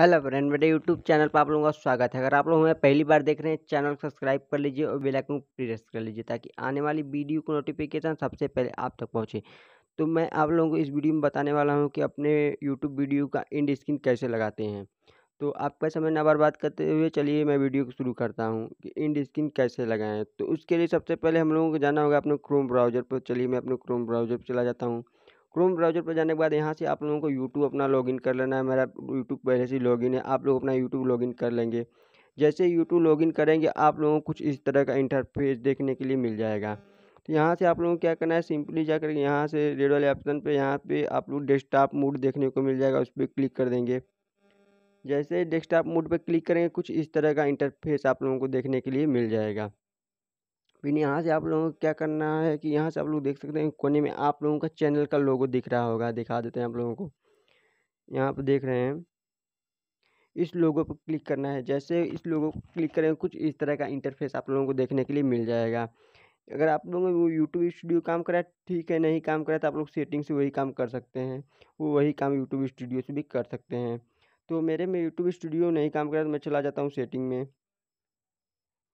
hello friend मेरे YouTube channel पर आप लोगों का स्वागत है अगर आप लोग हमें पहली बार देख रहे हैं चैनल को सब्सक्राइब कर लीजिए और बेल आइकन को प्रेस कर लीजिए ताकि आने वाली वीडियो को नोटिफिकेशन सबसे पहले आप तक पहुंचे तो मैं आप लोगों को इस वीडियो में बताने वाला हूं कि अपने यूट्यूब वीडियो का एंड स्क्रीन कैसे लगाते हैं तो आपका समय ना बात करते हुए चलिए मैं वीडियो को शुरू करता हूँ कि एंड स्क्रीन कैसे लगाएँ तो उसके लिए सबसे पहले हम लोगों को जाना होगा अपने क्रोम ब्राउज़र पर चलिए मैं अपने क्रोम ब्राउज़र पर चला जाता हूँ क्रोम ब्राउज़र पर जाने के बाद यहाँ से आप लोगों को यूट्यूब अपना लॉगिन कर लेना है मेरा यूट्यूब पहले से लॉगिन है आप लोग अपना यूट्यूब लॉगिन कर लेंगे जैसे यूट्यूब लॉगिन करेंगे आप लोगों को कुछ इस तरह का इंटरफेस देखने के लिए मिल जाएगा तो यहाँ से आप लोगों को क्या करना है सिंपली जा करके यहाँ से रेड वाले ऑप्शन पर यहाँ पर आप लोग डेस्कटॉप मूड देखने को मिल जाएगा उस पर क्लिक कर देंगे जैसे डेस्कटॉप मूड पर क्लिक करेंगे कुछ इस तरह का इंटरफेस आप लोगों को देखने के लिए मिल जाएगा फिर यहाँ से आप लोगों को क्या करना है कि यहाँ से आप लोग देख सकते हैं कोने में आप लोगों का चैनल का लोगो दिख रहा होगा दिखा देते हैं आप लोगों को यहाँ पर देख रहे हैं इस लोगो पर क्लिक करना है जैसे इस लोगो को क्लिक करें कुछ इस तरह का इंटरफेस आप लोगों को देखने के लिए मिल जाएगा अगर आप लोगों को यूट्यूब स्टूडियो काम करा ठीक है नहीं काम करा तो आप लोग सेटिंग से वही काम कर सकते हैं वो वही काम यूट्यूब स्टूडियो से भी कर सकते हैं तो मेरे में यूट्यूब स्टूडियो नहीं काम करा तो मैं चला जाता हूँ सेटिंग में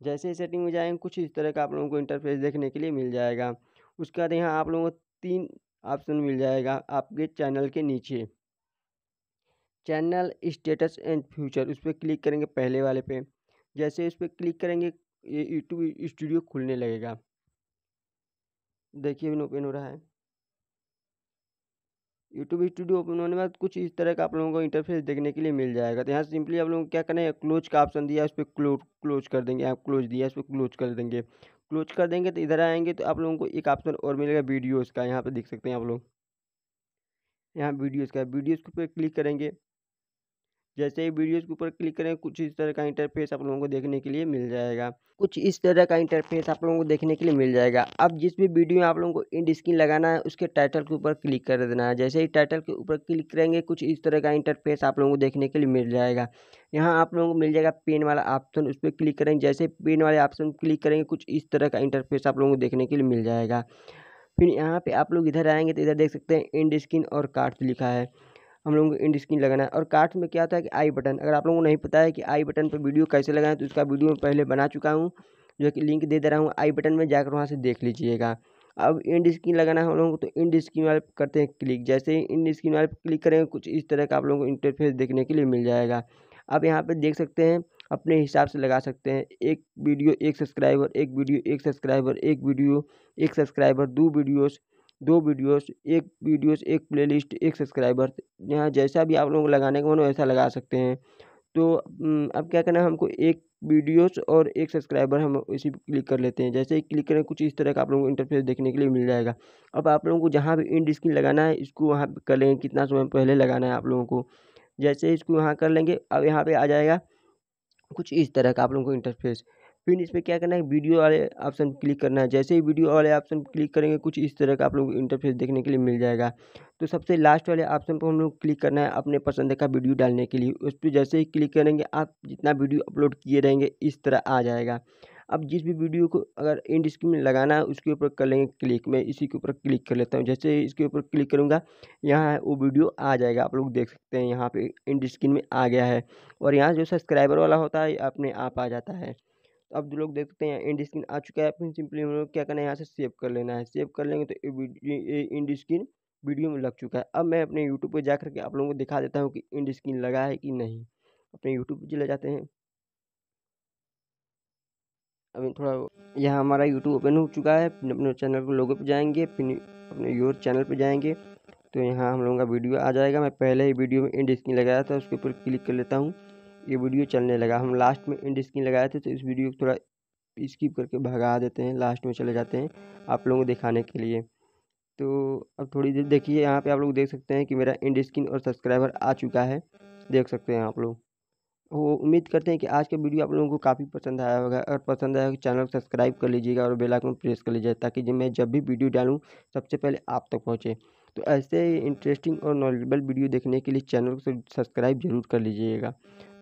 जैसे ही सेटिंग में जाएंगे कुछ इस तरह का आप लोगों को इंटरफेस देखने के लिए मिल जाएगा उसके बाद यहाँ आप लोगों को तीन ऑप्शन मिल जाएगा आपके चैनल के नीचे चैनल स्टेटस एंड फ्यूचर उस पर क्लिक करेंगे पहले वाले पे जैसे उस पर क्लिक करेंगे ये यूट्यूब स्टूडियो खुलने लगेगा देखिए भी ओपन हो रहा है यूट्यूब स्टूडियो ओपन होने के बाद कुछ इस तरह का आप लोगों को इंटरफेस देखने के लिए मिल जाएगा तो यहाँ सिंपली आप लोगों को क्या करना है क्लोज का ऑप्शन दिया उस पर क्लो क्लोज कर देंगे आप क्लोज दिया उस पर क्लोज कर देंगे क्लोज कर देंगे तो इधर आएंगे तो आप लोगों को एक ऑप्शन और मिलेगा वीडियोज़ का यहाँ पर देख सकते हैं आप लोग यहाँ वीडियोज़ का वीडियोज़ के ऊपर क्लिक करेंगे जैसे ही वीडियोस के ऊपर क्लिक करें कुछ इस तरह का इंटरफेस आप लोगों को देखने के लिए मिल जाएगा कुछ इस तरह का इंटरफेस आप लोगों को देखने के लिए मिल जाएगा अब जिस भी वीडियो में आप लोगों को इंड स्क्रीन लगाना है उसके टाइटल के ऊपर क्लिक कर देना है जैसे ही टाइटल के ऊपर क्लिक करेंगे कुछ इस तरह का इंटरफेस आप लोगों को देखने के लिए मिल जाएगा यहाँ आप लोगों को मिल जाएगा पेन वाला ऑप्शन उस पर क्लिक करेंगे जैसे पेन वाले ऑप्शन क्लिक करेंगे कुछ इस तरह का इंटरफेस आप लोगों को देखने के लिए मिल जाएगा फिर यहाँ पर आप लोग इधर आएंगे तो इधर देख सकते हैं इंड स्क्रीन और कार्ड लिखा है हम लोगों को इंड स्क्रीन लगाना है और कार्ट में क्या होता है कि आई बटन अगर आप लोगों को नहीं पता है कि आई बटन पर वीडियो कैसे लगाएं तो उसका वीडियो मैं पहले बना चुका हूँ जो कि लिंक दे दे रहा हूँ आई बटन में जाकर वहाँ से देख लीजिएगा अब इंड स्क्रीन लगाना है हम लोगों को तो इंड स्क्रीन वाले करते हैं क्लिक जैसे ही इंड स्क्रीन वाले क्लिक करेंगे कुछ इस तरह का आप लोगों को इंटरफेस देखने के लिए मिल जाएगा आप यहाँ पर देख सकते हैं अपने हिसाब से लगा सकते हैं एक वीडियो एक सब्सक्राइबर एक वीडियो एक सब्सक्राइबर एक वीडियो एक सब्सक्राइबर दो वीडियोज़ दो वीडियोस एक वीडियोस एक प्लेलिस्ट एक सब्सक्राइबर यहाँ जैसा भी आप लोग लगाने का मन वैसा लगा सकते हैं तो अब क्या करना है हमको एक वीडियोस और एक सब्सक्राइबर हम इसी पर क्लिक कर लेते हैं जैसे ही क्लिक करें कुछ इस तरह का आप लोगों को इंटरफेस देखने के लिए मिल जाएगा अब आप लोगों को जहाँ भी इंड स्क्रीन लगाना है इसको वहाँ पर कर लेंगे कितना समय पहले लगाना है आप लोगों को जैसे इसको वहाँ कर लेंगे अब यहाँ पर आ जाएगा कुछ इस तरह का आप लोगों को इंटरफेस फिर इस पर क्या करना है वीडियो वाले ऑप्शन क्लिक करना है जैसे ही वीडियो वाले ऑप्शन क्लिक करेंगे कुछ इस तरह का आप लोग इंटरफेस देखने के लिए मिल जाएगा तो सबसे लास्ट वाले ऑप्शन पर हम लोग क्लिक करना है अपने पसंद का वीडियो डालने के लिए उस पर जैसे ही क्लिक करेंगे आप जितना वीडियो अपलोड किए रहेंगे इस तरह आ जाएगा अब जिस भी वीडियो को अगर एंड स्क्रीन में लगाना है उसके ऊपर कर लेंगे क्लिक मैं इसी के ऊपर क्लिक कर लेता हूँ जैसे इसके ऊपर क्लिक करूँगा यहाँ है वो वीडियो आ जाएगा आप लोग देख सकते हैं यहाँ पे एंड स्क्रीन में आ गया है और यहाँ जो सब्सक्राइबर वाला होता है अपने आप आ जाता है आप लोग देख सकते हैं इंड स्क्रीन आ चुका है फिर सिंपली हम लोग क्या करना है यहाँ से सेव कर लेना है सेव कर लेंगे तो इंड स्क्रीन वीडियो में लग चुका है अब मैं अपने यूट्यूब पर जा करके आप लोगों को दिखा देता हूँ कि इंड स्क्रीन लगा है कि नहीं अपने यूट्यूब पर चले जाते हैं अभी थोड़ा यहाँ हमारा यूट्यूब ओपन हो चुका है फिर अपने चैनल को लोगों पर जाएंगे फिर अपने योर चैनल पर जाएंगे तो यहाँ हम लोगों का वीडियो आ जाएगा मैं पहले ही वीडियो में इंड स्क्रीन लगाया था उसके ऊपर क्लिक कर लेता हूँ ये वीडियो चलने लगा हम लास्ट में इंड स्क्रीन लगाए थे तो इस वीडियो को थोड़ा स्किप करके भगा देते हैं लास्ट में चले जाते हैं आप लोगों को दिखाने के लिए तो अब थोड़ी देर देखिए यहाँ पे आप लोग देख सकते हैं कि मेरा इंड स्क्रीन और सब्सक्राइबर आ चुका है देख सकते हैं आप लोग वो तो उम्मीद करते हैं कि आज का वीडियो आप लोगों को काफ़ी पसंद आया होगा अगर पसंद आया तो चैनल को सब्सक्राइब कर लीजिएगा और बेल आइकन प्रेस कर लीजिएगा ताकि जब मैं जब भी वीडियो डालूँ सबसे पहले आप तक पहुँचे तो ऐसे इंटरेस्टिंग और नॉलेजेबल वीडियो देखने के लिए चैनल को सब्सक्राइब जरूर कर लीजिएगा